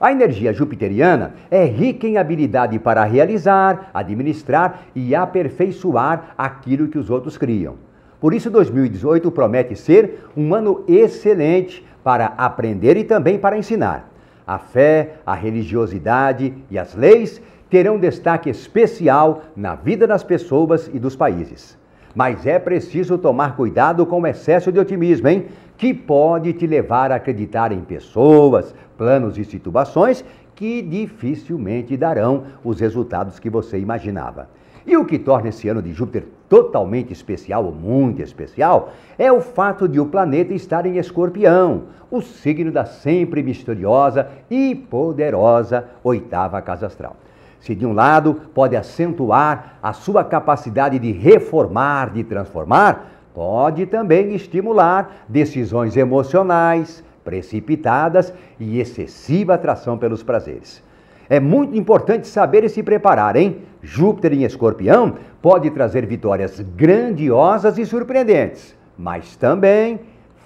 A energia jupiteriana é rica em habilidade para realizar, administrar e aperfeiçoar aquilo que os outros criam. Por isso, 2018 promete ser um ano excelente para aprender e também para ensinar. A fé, a religiosidade e as leis terão destaque especial na vida das pessoas e dos países. Mas é preciso tomar cuidado com o excesso de otimismo, hein? Que pode te levar a acreditar em pessoas, planos e situações que dificilmente darão os resultados que você imaginava. E o que torna esse ano de Júpiter totalmente especial, ou muito especial, é o fato de o planeta estar em Escorpião, o signo da sempre misteriosa e poderosa oitava casa astral. Se de um lado pode acentuar a sua capacidade de reformar, de transformar, pode também estimular decisões emocionais, precipitadas e excessiva atração pelos prazeres. É muito importante saber e se preparar, hein? Júpiter em escorpião pode trazer vitórias grandiosas e surpreendentes, mas também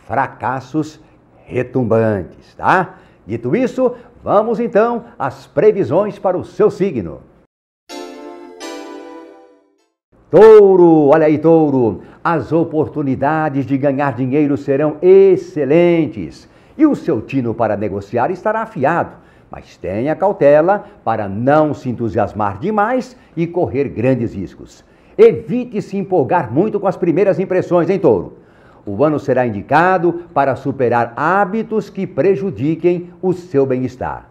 fracassos retumbantes, tá? Dito isso, vamos então às previsões para o seu signo. Touro, olha aí, touro, as oportunidades de ganhar dinheiro serão excelentes e o seu tino para negociar estará afiado, mas tenha cautela para não se entusiasmar demais e correr grandes riscos. Evite se empolgar muito com as primeiras impressões, em touro? O ano será indicado para superar hábitos que prejudiquem o seu bem-estar.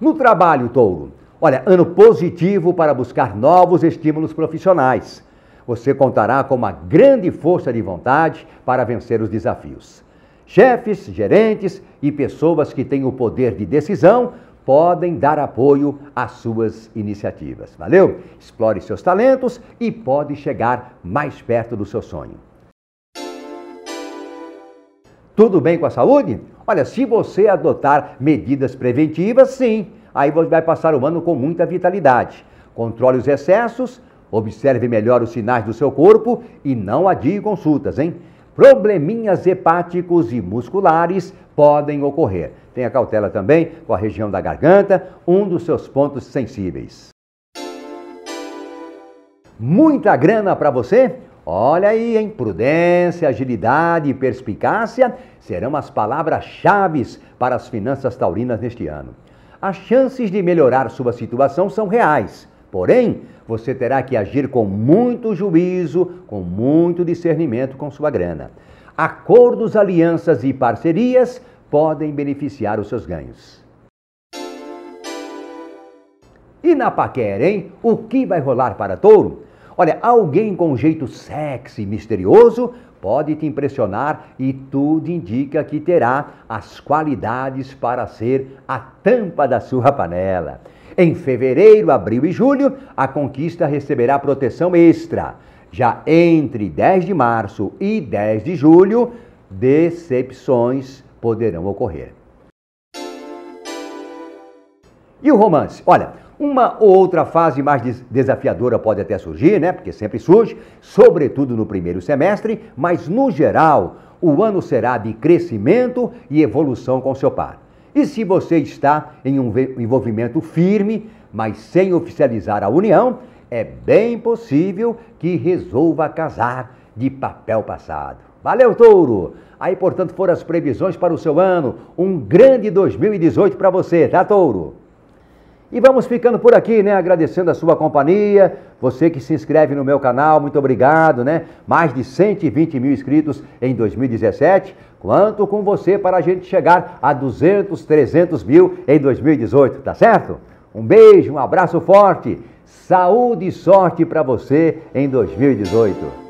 No trabalho, touro, olha, ano positivo para buscar novos estímulos profissionais você contará com uma grande força de vontade para vencer os desafios. Chefes, gerentes e pessoas que têm o poder de decisão podem dar apoio às suas iniciativas. Valeu? Explore seus talentos e pode chegar mais perto do seu sonho. Tudo bem com a saúde? Olha, se você adotar medidas preventivas, sim, aí você vai passar o ano com muita vitalidade. Controle os excessos, Observe melhor os sinais do seu corpo e não adie consultas, hein? Probleminhas hepáticos e musculares podem ocorrer. Tenha cautela também com a região da garganta, um dos seus pontos sensíveis. Muita grana para você? Olha aí, hein? Prudência, agilidade e perspicácia serão as palavras-chave para as finanças taurinas neste ano. As chances de melhorar sua situação são reais. Porém, você terá que agir com muito juízo, com muito discernimento com sua grana. Acordos, alianças e parcerias podem beneficiar os seus ganhos. E na paquera, hein? O que vai rolar para touro? Olha, alguém com jeito sexy e misterioso pode te impressionar e tudo indica que terá as qualidades para ser a tampa da sua panela. Em fevereiro, abril e julho, a conquista receberá proteção extra. Já entre 10 de março e 10 de julho, decepções poderão ocorrer. E o romance? Olha, uma ou outra fase mais desafiadora pode até surgir, né? Porque sempre surge, sobretudo no primeiro semestre, mas no geral, o ano será de crescimento e evolução com seu par. E se você está em um envolvimento firme, mas sem oficializar a união, é bem possível que resolva casar de papel passado. Valeu, Touro! Aí, portanto, foram as previsões para o seu ano. Um grande 2018 para você, tá, Touro? E vamos ficando por aqui, né? Agradecendo a sua companhia, você que se inscreve no meu canal, muito obrigado, né? Mais de 120 mil inscritos em 2017. Quanto com você para a gente chegar a 200, 300 mil em 2018, tá certo? Um beijo, um abraço forte, saúde e sorte para você em 2018.